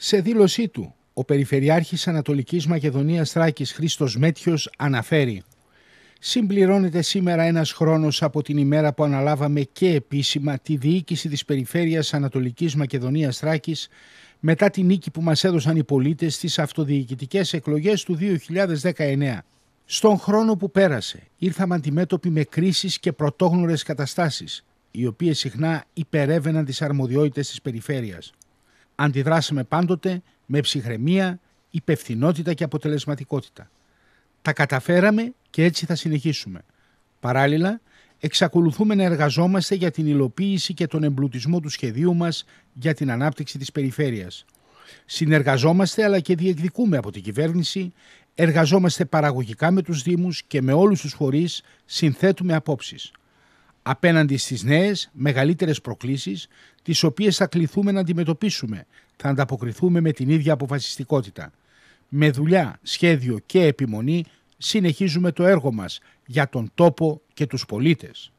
Σε δήλωσή του, ο Περιφερειάρχης Ανατολικής Μακεδονίας Θράκης Χρήστος Μέτιος αναφέρει «Συμπληρώνεται σήμερα ένας χρόνος από την ημέρα που αναλάβαμε και επίσημα τη διοίκηση της Περιφέρειας Ανατολικής Μακεδονίας Θράκης μετά την νίκη που μας έδωσαν οι πολίτες στις αυτοδιοικητικές εκλογές του 2019. Στον χρόνο που πέρασε ήρθαμε αντιμέτωποι με κρίσεις και πρωτόγνωρες καταστάσεις, οι οποίες συχνά υπερεύαιναν τις αρμοδιότητες της περιφέρειας αντιδράσαμε πάντοτε με ψυχραιμία, υπευθυνότητα και αποτελεσματικότητα. Τα καταφέραμε και έτσι θα συνεχίσουμε. Παράλληλα, εξακολουθούμε να εργαζόμαστε για την υλοποίηση και τον εμπλουτισμό του σχεδίου μας για την ανάπτυξη της περιφέρειας. Συνεργαζόμαστε αλλά και διεκδικούμε από την κυβέρνηση, εργαζόμαστε παραγωγικά με τους Δήμους και με όλους τους φορείς συνθέτουμε απόψεις απέναντι στις νέες, μεγαλύτερες προκλήσεις, τις οποίες θα κληθούμε να αντιμετωπίσουμε, θα ανταποκριθούμε με την ίδια αποφασιστικότητα. Με δουλειά, σχέδιο και επιμονή συνεχίζουμε το έργο μας για τον τόπο και τους πολίτες.